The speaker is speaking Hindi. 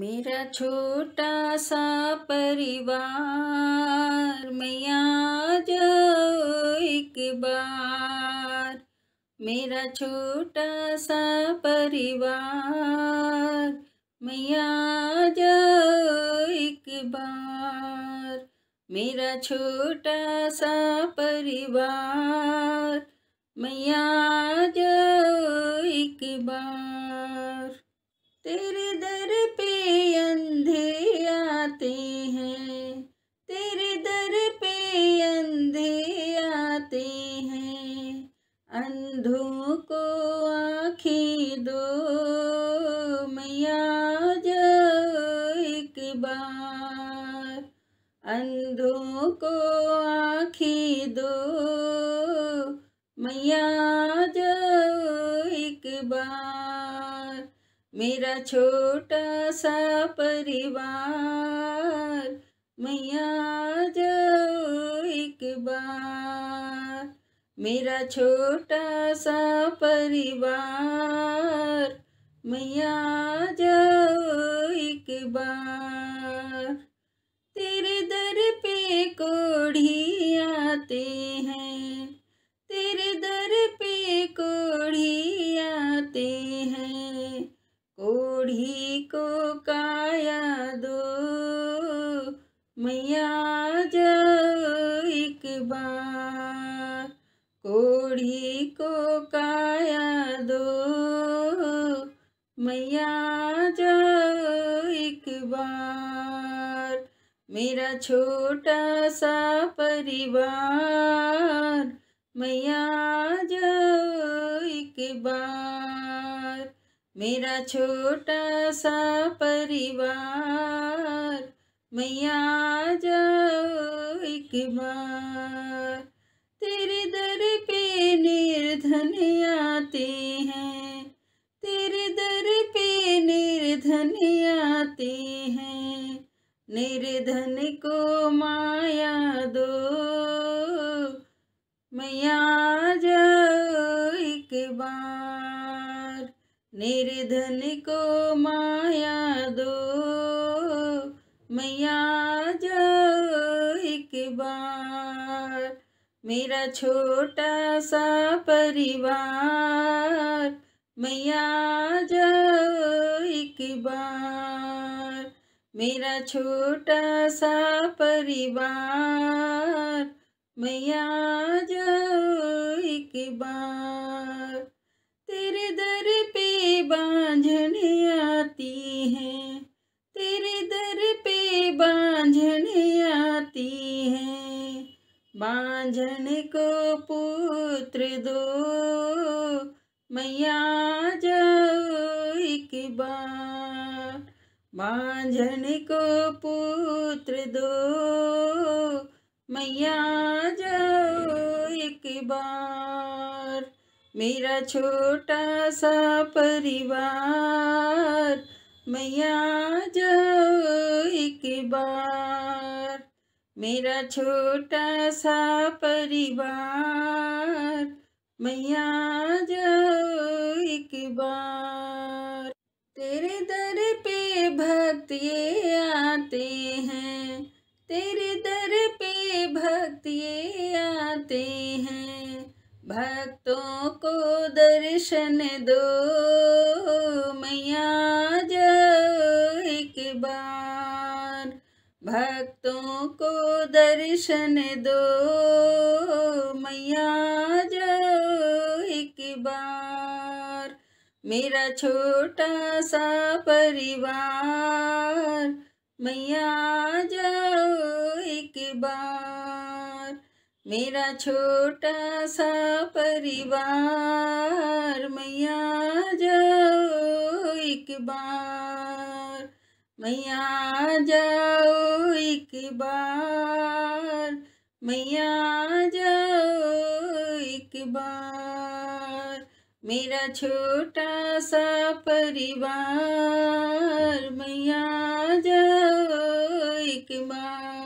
मेरा छोटा सा परिवार मैं आज एक बार मेरा छोटा सा परिवार मैं आज एक बार मेरा छोटा सा परिवार मैं आज एक बार तेरे दर आते हैं तेरे दर पे अंधे आते हैं अंधों को आंखें दो मैया जाओ एक बार अंधों को आंखें दो मैया जाओ एक बार मेरा छोटा सा परिवार मैया जाओ एक बार मेरा छोटा सा परिवार मैया जाओ एक बार तेरे दर पे कोढ़ी आते माया दो मैया जाओ एक बार कोड़ी को काया दो मैया जाओ एक बार मेरा छोटा सा परिवार मैया जाओ एक बार मेरा छोटा सा परिवार मैया जाओ एक बार तेरे दर पे निर्धन आते हैं तेरे दर पे निर्धन आते हैं निर्धन को माया दो मैया जाओ एक बार निर्धन को माया दो मैया जाओ एक बार मेरा छोटा सा परिवार मैया जाओ एक बार मेरा छोटा सा परिवार मैया जाओ एक बार बांझने आती हैं तेरे दर पे बांझने आती हैं बांझन को पुत्र दो मैया जाओ एक बार बांझन को पुत्र दो मैया जाओ एक बार मेरा छोटा सा परिवार मैया जाओ एक बार मेरा छोटा सा परिवार मैया जाओ एक बार तेरे दर पे भक्त ये आते जाने दो मैया जो एक बार भक्तों को दर्शन दो मैया जो एक बार मेरा छोटा सा परिवार मैया जाओ एक बार मेरा छोटा सा परिवार मैया जाओ एक बार मैया जाओ एक बार मैया जाओ एक बार मेरा छोटा सा परिवार मैया जाओ एक बार